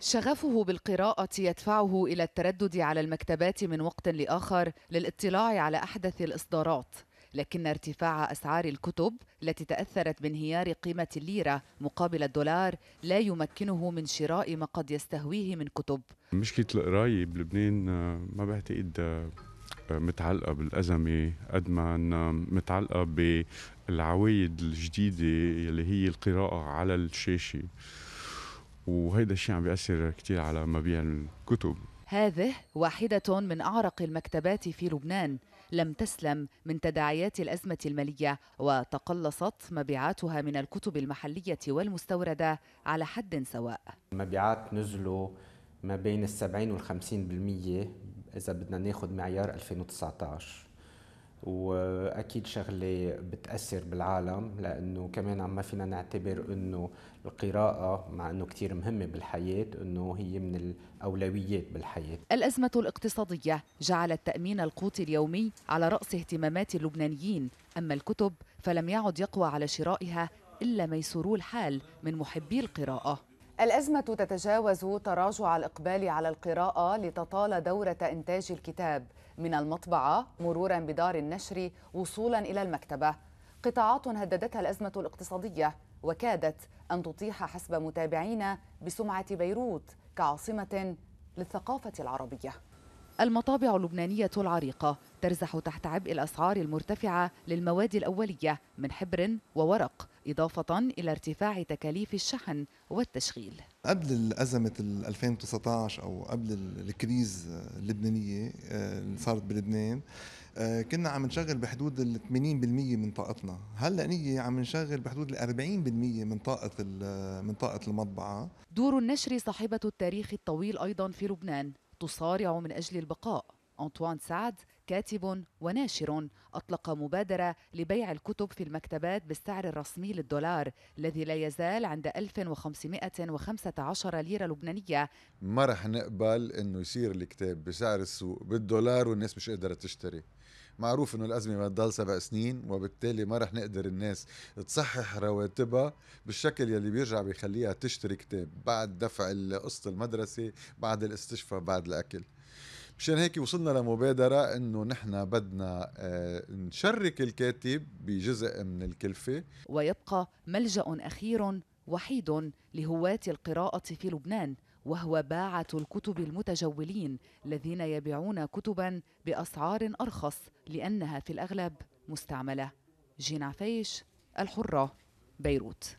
شغفه بالقراءة يدفعه إلى التردد على المكتبات من وقت لآخر للاطلاع على أحدث الإصدارات، لكن ارتفاع أسعار الكتب التي تأثرت بانهيار قيمة الليرة مقابل الدولار لا يمكنه من شراء ما قد يستهويه من كتب. مشكلة القراية بلبنان آه، ما بعتقد آه، آه، متعلقة بالأزمة قد ما متعلقة بالعوايد الجديدة اللي هي القراءة على الشاشة. وهيدا الشيء عم بيأثر كثير على مبيع الكتب هذه واحدة من أعرق المكتبات في لبنان لم تسلم من تداعيات الأزمة المالية وتقلصت مبيعاتها من الكتب المحلية والمستوردة على حد سواء المبيعات نزلوا ما بين السبعين والخمسين بالمية إذا بدنا ناخد معيار 2019 واكيد شغله بتاثر بالعالم لانه كمان عم ما فينا نعتبر انه القراءه مع انه كثير مهمه بالحياه انه هي من الاولويات بالحياه. الازمه الاقتصاديه جعلت تامين القوت اليومي على راس اهتمامات اللبنانيين، اما الكتب فلم يعد يقوى على شرائها الا ميسورو الحال من محبي القراءه. الأزمة تتجاوز تراجع الإقبال على القراءة لتطال دورة إنتاج الكتاب من المطبعة مرورا بدار النشر وصولا إلى المكتبة قطاعات هددتها الأزمة الاقتصادية وكادت أن تطيح حسب متابعينا بسمعة بيروت كعاصمة للثقافة العربية المطابع اللبنانية العريقة ترزح تحت عبء الأسعار المرتفعة للمواد الأولية من حبر وورق إضافة إلى ارتفاع تكاليف الشحن والتشغيل قبل أزمة 2019 أو قبل الكريز اللبنانية آه، اللي صارت بلبنان آه، كنا عم نشغل بحدود ال 80% من طاقتنا هلا نية عم نشغل بحدود ال 40% من طاقة آه، من طاقة المطبعة دور النشر صاحبة التاريخ الطويل أيضا في لبنان تصارع من أجل البقاء أنطوان سعد كاتب وناشر أطلق مبادرة لبيع الكتب في المكتبات بالسعر الرسمي للدولار الذي لا يزال عند 1515 ليرة لبنانية ما رح نقبل أنه يصير الكتاب بسعر السوق بالدولار والناس مش قادرة تشتري معروف انه الازمه تضل سبع سنين وبالتالي ما رح نقدر الناس تصحح رواتبها بالشكل يلي بيرجع بيخليها تشتري كتاب بعد دفع قسط المدرسه بعد الاستشفاء بعد الاكل مشان هيك وصلنا لمبادرة انه نحن بدنا آه، نشرك الكاتب بجزء من الكلفة ويبقى ملجأ أخير وحيد لهواة القراءة في لبنان وهو باعة الكتب المتجولين الذين يبيعون كتبا بأسعار أرخص لأنها في الأغلب مستعملة جين عفيش الحرة بيروت